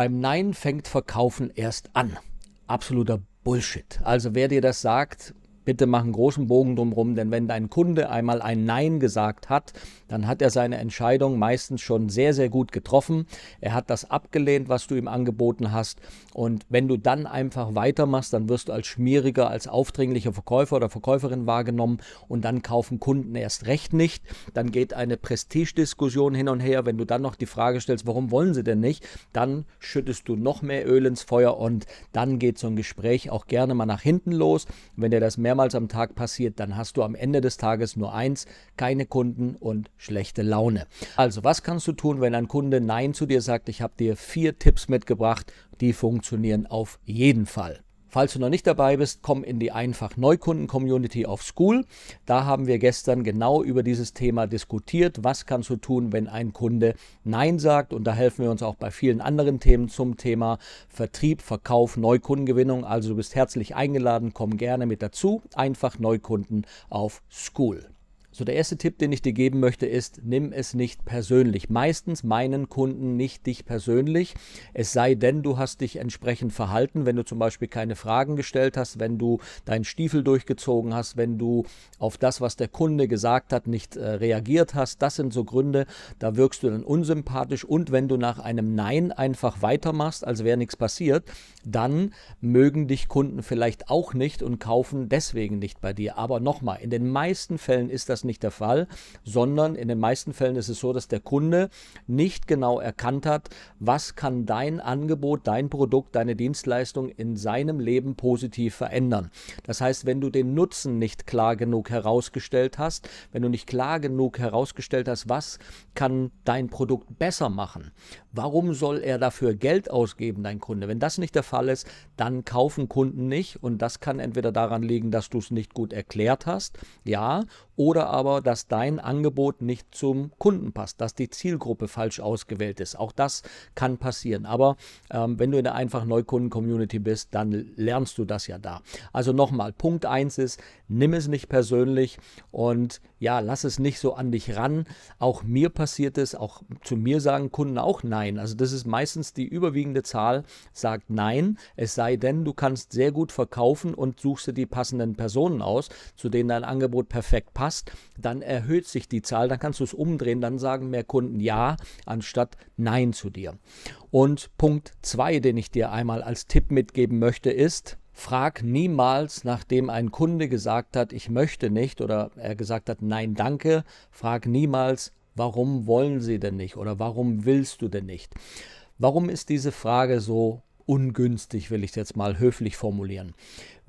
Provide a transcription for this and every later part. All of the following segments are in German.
beim Nein fängt Verkaufen erst an. Absoluter Bullshit. Also wer dir das sagt, Bitte mach einen großen Bogen drumherum, denn wenn dein Kunde einmal ein Nein gesagt hat, dann hat er seine Entscheidung meistens schon sehr, sehr gut getroffen. Er hat das abgelehnt, was du ihm angeboten hast. Und wenn du dann einfach weitermachst, dann wirst du als schmieriger, als aufdringlicher Verkäufer oder Verkäuferin wahrgenommen und dann kaufen Kunden erst recht nicht. Dann geht eine Prestigediskussion hin und her. Wenn du dann noch die Frage stellst, warum wollen sie denn nicht, dann schüttest du noch mehr Öl ins Feuer und dann geht so ein Gespräch auch gerne mal nach hinten los. Wenn dir das mehrmals mehrmals am Tag passiert, dann hast du am Ende des Tages nur eins, keine Kunden und schlechte Laune. Also was kannst du tun, wenn ein Kunde Nein zu dir sagt, ich habe dir vier Tipps mitgebracht, die funktionieren auf jeden Fall. Falls du noch nicht dabei bist, komm in die einfach Neukunden-Community auf School. Da haben wir gestern genau über dieses Thema diskutiert. Was kannst du tun, wenn ein Kunde Nein sagt? Und da helfen wir uns auch bei vielen anderen Themen zum Thema Vertrieb, Verkauf, Neukundengewinnung. Also du bist herzlich eingeladen, komm gerne mit dazu. Einfach Neukunden auf School. So, der erste Tipp, den ich dir geben möchte, ist, nimm es nicht persönlich. Meistens meinen Kunden nicht dich persönlich, es sei denn, du hast dich entsprechend verhalten, wenn du zum Beispiel keine Fragen gestellt hast, wenn du deinen Stiefel durchgezogen hast, wenn du auf das, was der Kunde gesagt hat, nicht äh, reagiert hast. Das sind so Gründe, da wirkst du dann unsympathisch und wenn du nach einem Nein einfach weitermachst, als wäre nichts passiert, dann mögen dich Kunden vielleicht auch nicht und kaufen deswegen nicht bei dir. Aber nochmal, in den meisten Fällen ist das das nicht der Fall, sondern in den meisten Fällen ist es so, dass der Kunde nicht genau erkannt hat, was kann dein Angebot, dein Produkt, deine Dienstleistung in seinem Leben positiv verändern. Das heißt, wenn du den Nutzen nicht klar genug herausgestellt hast, wenn du nicht klar genug herausgestellt hast, was kann dein Produkt besser machen, warum soll er dafür Geld ausgeben, dein Kunde? Wenn das nicht der Fall ist, dann kaufen Kunden nicht und das kann entweder daran liegen, dass du es nicht gut erklärt hast, ja, oder aber, dass dein Angebot nicht zum Kunden passt, dass die Zielgruppe falsch ausgewählt ist. Auch das kann passieren. Aber ähm, wenn du in der einfach Neukunden-Community bist, dann lernst du das ja da. Also nochmal, Punkt 1 ist, nimm es nicht persönlich und ja, lass es nicht so an dich ran. Auch mir passiert es, auch zu mir sagen Kunden auch Nein. Also das ist meistens die überwiegende Zahl, sagt Nein, es sei denn, du kannst sehr gut verkaufen und suchst dir die passenden Personen aus, zu denen dein Angebot perfekt passt hast, dann erhöht sich die Zahl, dann kannst du es umdrehen, dann sagen mehr Kunden Ja anstatt Nein zu dir. Und Punkt 2, den ich dir einmal als Tipp mitgeben möchte, ist, Frag niemals, nachdem ein Kunde gesagt hat, ich möchte nicht oder er gesagt hat, nein, danke, frag niemals, warum wollen Sie denn nicht oder warum willst du denn nicht? Warum ist diese Frage so ungünstig, will ich jetzt mal höflich formulieren?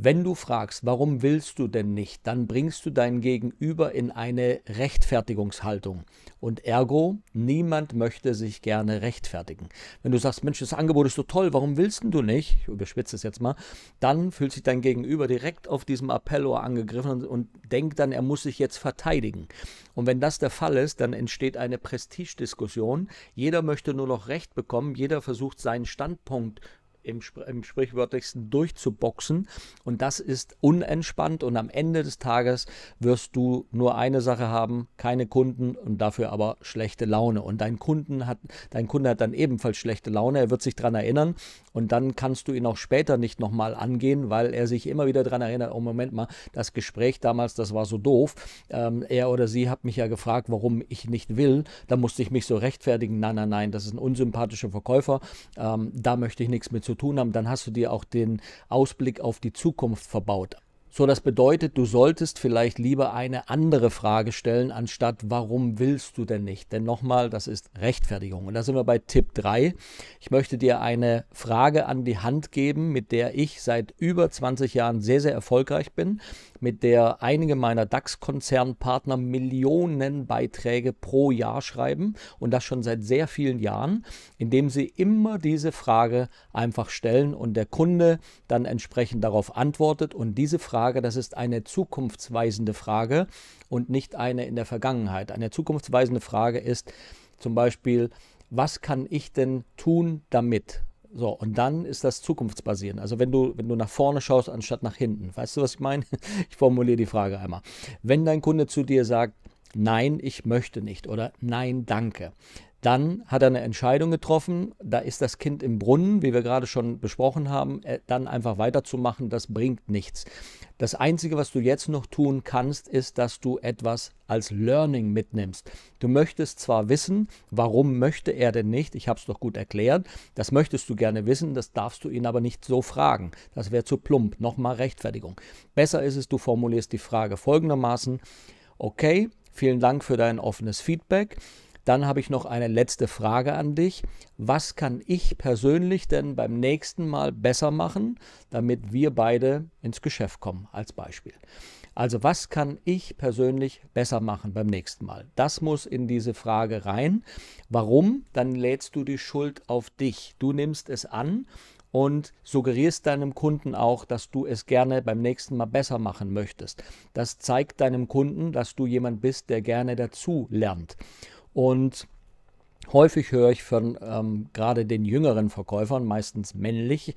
Wenn du fragst, warum willst du denn nicht, dann bringst du dein Gegenüber in eine Rechtfertigungshaltung. Und ergo, niemand möchte sich gerne rechtfertigen. Wenn du sagst, Mensch, das Angebot ist so toll, warum willst du nicht? Ich überspitze es jetzt mal. Dann fühlt sich dein Gegenüber direkt auf diesem Appellor angegriffen und denkt dann, er muss sich jetzt verteidigen. Und wenn das der Fall ist, dann entsteht eine Prestigediskussion. Jeder möchte nur noch Recht bekommen. Jeder versucht seinen Standpunkt im, im sprichwörtlichsten durchzuboxen. Und das ist unentspannt. Und am Ende des Tages wirst du nur eine Sache haben, keine Kunden und dafür aber schlechte Laune. Und dein, Kunden hat, dein Kunde hat dann ebenfalls schlechte Laune. Er wird sich daran erinnern und dann kannst du ihn auch später nicht nochmal angehen, weil er sich immer wieder daran erinnert, oh Moment mal, das Gespräch damals, das war so doof. Ähm, er oder sie hat mich ja gefragt, warum ich nicht will. Da musste ich mich so rechtfertigen. Nein, nein, nein, das ist ein unsympathischer Verkäufer. Ähm, da möchte ich nichts mit zu zu tun haben, dann hast du dir auch den Ausblick auf die Zukunft verbaut. So, das bedeutet, du solltest vielleicht lieber eine andere Frage stellen, anstatt warum willst du denn nicht? Denn nochmal, das ist Rechtfertigung. Und da sind wir bei Tipp 3. Ich möchte dir eine Frage an die Hand geben, mit der ich seit über 20 Jahren sehr, sehr erfolgreich bin mit der einige meiner DAX-Konzernpartner Millionen Beiträge pro Jahr schreiben und das schon seit sehr vielen Jahren, indem sie immer diese Frage einfach stellen und der Kunde dann entsprechend darauf antwortet. Und diese Frage, das ist eine zukunftsweisende Frage und nicht eine in der Vergangenheit. Eine zukunftsweisende Frage ist zum Beispiel, was kann ich denn tun damit? So, und dann ist das zukunftsbasierend. Also wenn du, wenn du nach vorne schaust, anstatt nach hinten. Weißt du, was ich meine? Ich formuliere die Frage einmal. Wenn dein Kunde zu dir sagt, nein, ich möchte nicht oder nein, danke, dann hat er eine Entscheidung getroffen, da ist das Kind im Brunnen, wie wir gerade schon besprochen haben, äh, dann einfach weiterzumachen, das bringt nichts. Das Einzige, was du jetzt noch tun kannst, ist, dass du etwas als Learning mitnimmst. Du möchtest zwar wissen, warum möchte er denn nicht, ich habe es doch gut erklärt, das möchtest du gerne wissen, das darfst du ihn aber nicht so fragen. Das wäre zu plump, nochmal Rechtfertigung. Besser ist es, du formulierst die Frage folgendermaßen, okay, vielen Dank für dein offenes Feedback. Dann habe ich noch eine letzte Frage an dich. Was kann ich persönlich denn beim nächsten Mal besser machen, damit wir beide ins Geschäft kommen, als Beispiel? Also was kann ich persönlich besser machen beim nächsten Mal? Das muss in diese Frage rein. Warum? Dann lädst du die Schuld auf dich. Du nimmst es an und suggerierst deinem Kunden auch, dass du es gerne beim nächsten Mal besser machen möchtest. Das zeigt deinem Kunden, dass du jemand bist, der gerne dazu lernt. Und Häufig höre ich von ähm, gerade den jüngeren Verkäufern, meistens männlich,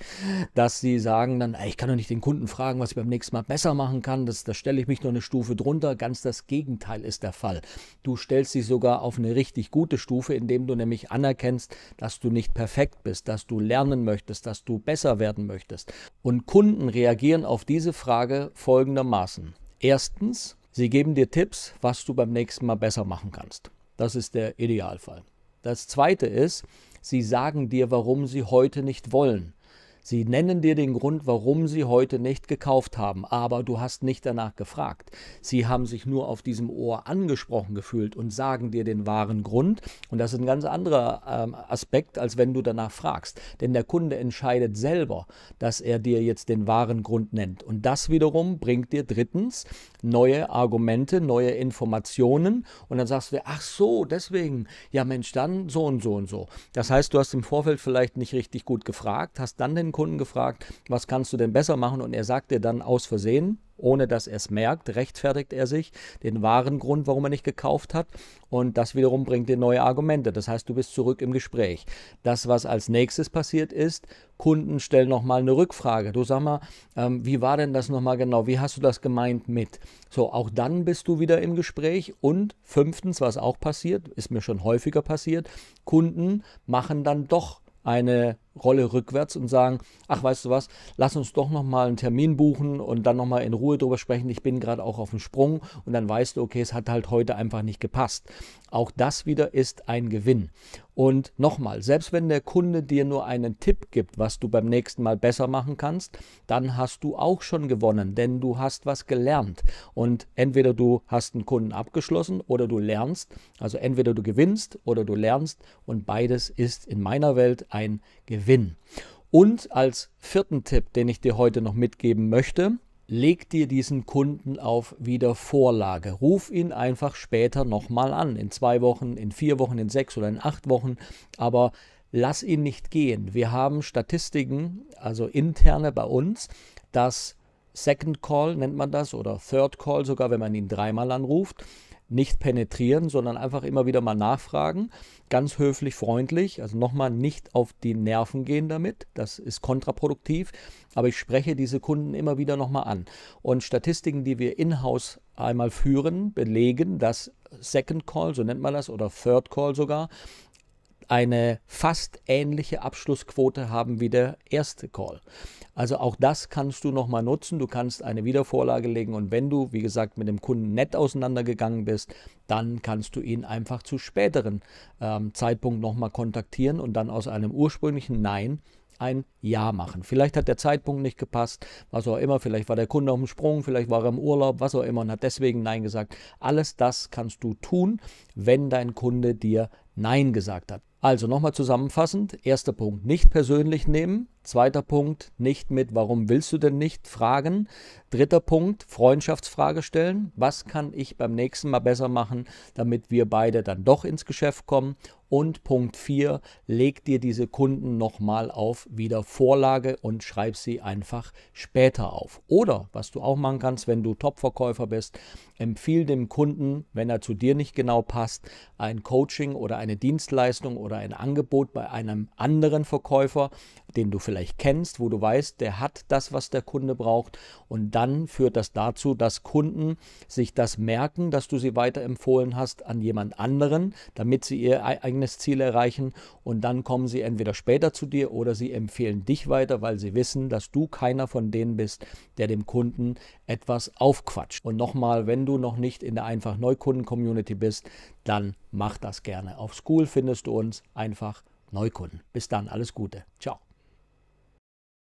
dass sie sagen dann, ey, ich kann doch nicht den Kunden fragen, was ich beim nächsten Mal besser machen kann, das, da stelle ich mich nur eine Stufe drunter. Ganz das Gegenteil ist der Fall. Du stellst dich sogar auf eine richtig gute Stufe, indem du nämlich anerkennst, dass du nicht perfekt bist, dass du lernen möchtest, dass du besser werden möchtest. Und Kunden reagieren auf diese Frage folgendermaßen. Erstens, sie geben dir Tipps, was du beim nächsten Mal besser machen kannst. Das ist der Idealfall. Das Zweite ist, sie sagen dir, warum sie heute nicht wollen. Sie nennen dir den Grund, warum sie heute nicht gekauft haben, aber du hast nicht danach gefragt. Sie haben sich nur auf diesem Ohr angesprochen gefühlt und sagen dir den wahren Grund. Und das ist ein ganz anderer ähm, Aspekt, als wenn du danach fragst. Denn der Kunde entscheidet selber, dass er dir jetzt den wahren Grund nennt. Und das wiederum bringt dir drittens neue Argumente, neue Informationen. Und dann sagst du dir, ach so, deswegen, ja Mensch, dann so und so und so. Das heißt, du hast im Vorfeld vielleicht nicht richtig gut gefragt, hast dann den Kunden gefragt, was kannst du denn besser machen? Und er sagt dir dann aus Versehen, ohne dass er es merkt, rechtfertigt er sich den wahren Grund, warum er nicht gekauft hat. Und das wiederum bringt dir neue Argumente. Das heißt, du bist zurück im Gespräch. Das, was als nächstes passiert ist, Kunden stellen nochmal eine Rückfrage. Du sag mal, ähm, wie war denn das nochmal genau? Wie hast du das gemeint mit? So, auch dann bist du wieder im Gespräch. Und fünftens, was auch passiert, ist mir schon häufiger passiert, Kunden machen dann doch eine Rolle rückwärts und sagen, ach weißt du was, lass uns doch nochmal einen Termin buchen und dann nochmal in Ruhe drüber sprechen. Ich bin gerade auch auf dem Sprung und dann weißt du, okay, es hat halt heute einfach nicht gepasst. Auch das wieder ist ein Gewinn. Und nochmal, selbst wenn der Kunde dir nur einen Tipp gibt, was du beim nächsten Mal besser machen kannst, dann hast du auch schon gewonnen, denn du hast was gelernt. Und entweder du hast einen Kunden abgeschlossen oder du lernst. Also entweder du gewinnst oder du lernst. Und beides ist in meiner Welt ein Gewinn. Gewinn. Und als vierten Tipp, den ich dir heute noch mitgeben möchte, leg dir diesen Kunden auf Wiedervorlage. Ruf ihn einfach später nochmal an. In zwei Wochen, in vier Wochen, in sechs oder in acht Wochen. Aber lass ihn nicht gehen. Wir haben Statistiken, also interne bei uns, dass Second Call nennt man das oder Third Call, sogar wenn man ihn dreimal anruft, nicht penetrieren, sondern einfach immer wieder mal nachfragen. Ganz höflich, freundlich, also nochmal nicht auf die Nerven gehen damit. Das ist kontraproduktiv. Aber ich spreche diese Kunden immer wieder nochmal an. Und Statistiken, die wir in-house einmal führen, belegen, dass Second Call, so nennt man das, oder Third Call sogar, eine fast ähnliche Abschlussquote haben wie der erste Call. Also auch das kannst du nochmal nutzen. Du kannst eine Wiedervorlage legen und wenn du, wie gesagt, mit dem Kunden nett auseinandergegangen bist, dann kannst du ihn einfach zu späteren ähm, Zeitpunkt nochmal kontaktieren und dann aus einem ursprünglichen Nein ein Ja machen. Vielleicht hat der Zeitpunkt nicht gepasst, was auch immer. Vielleicht war der Kunde auf dem Sprung, vielleicht war er im Urlaub, was auch immer und hat deswegen Nein gesagt. Alles das kannst du tun, wenn dein Kunde dir Nein gesagt hat. Also nochmal zusammenfassend, erster Punkt, nicht persönlich nehmen, Zweiter Punkt, nicht mit Warum willst du denn nicht fragen. Dritter Punkt, Freundschaftsfrage stellen. Was kann ich beim nächsten Mal besser machen, damit wir beide dann doch ins Geschäft kommen? Und Punkt 4, leg dir diese Kunden nochmal auf, wieder Vorlage und schreib sie einfach später auf. Oder was du auch machen kannst, wenn du Top-Verkäufer bist, empfiehl dem Kunden, wenn er zu dir nicht genau passt, ein Coaching oder eine Dienstleistung oder ein Angebot bei einem anderen Verkäufer, den du vielleicht vielleicht kennst, wo du weißt, der hat das, was der Kunde braucht. Und dann führt das dazu, dass Kunden sich das merken, dass du sie weiterempfohlen hast an jemand anderen, damit sie ihr eigenes Ziel erreichen. Und dann kommen sie entweder später zu dir oder sie empfehlen dich weiter, weil sie wissen, dass du keiner von denen bist, der dem Kunden etwas aufquatscht. Und nochmal, wenn du noch nicht in der einfach Neukunden-Community bist, dann mach das gerne. Auf School findest du uns einfach Neukunden. Bis dann, alles Gute. Ciao.